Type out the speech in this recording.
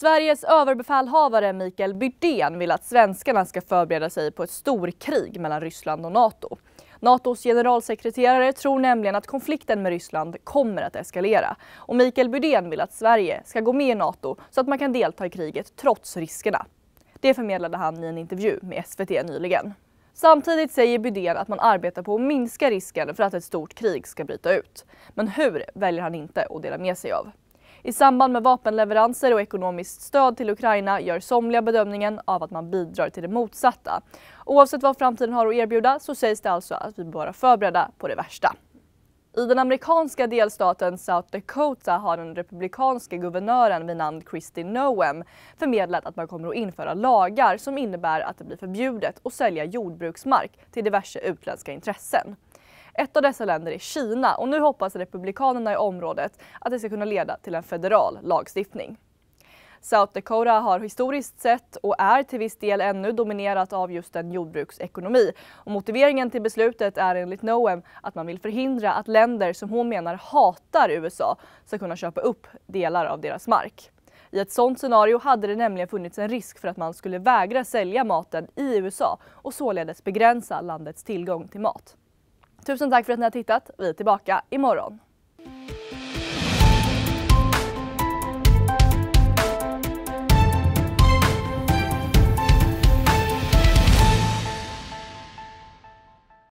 Sveriges överbefälhavare Mikael Bydén vill att svenskarna ska förbereda sig på ett storkrig mellan Ryssland och Nato. Natos generalsekreterare tror nämligen att konflikten med Ryssland kommer att eskalera. Och Mikael Bydén vill att Sverige ska gå med i Nato så att man kan delta i kriget trots riskerna. Det förmedlade han i en intervju med SVT nyligen. Samtidigt säger Bydén att man arbetar på att minska risken för att ett stort krig ska bryta ut. Men hur väljer han inte att dela med sig av. I samband med vapenleveranser och ekonomiskt stöd till Ukraina gör somliga bedömningen av att man bidrar till det motsatta. Oavsett vad framtiden har att erbjuda så sägs det alltså att vi bör vara förberedda på det värsta. I den amerikanska delstaten South Dakota har den republikanska guvernören vid namn Kristi Noem förmedlat att man kommer att införa lagar som innebär att det blir förbjudet att sälja jordbruksmark till diverse utländska intressen. Ett av dessa länder är Kina och nu hoppas republikanerna i området att det ska kunna leda till en federal lagstiftning. South Dakota har historiskt sett och är till viss del ännu dominerat av just en jordbruksekonomi. Och motiveringen till beslutet är enligt Noem att man vill förhindra att länder som hon menar hatar USA ska kunna köpa upp delar av deras mark. I ett sådant scenario hade det nämligen funnits en risk för att man skulle vägra sälja maten i USA och således begränsa landets tillgång till mat. Tusen tack för att ni har tittat. Vi är tillbaka imorgon.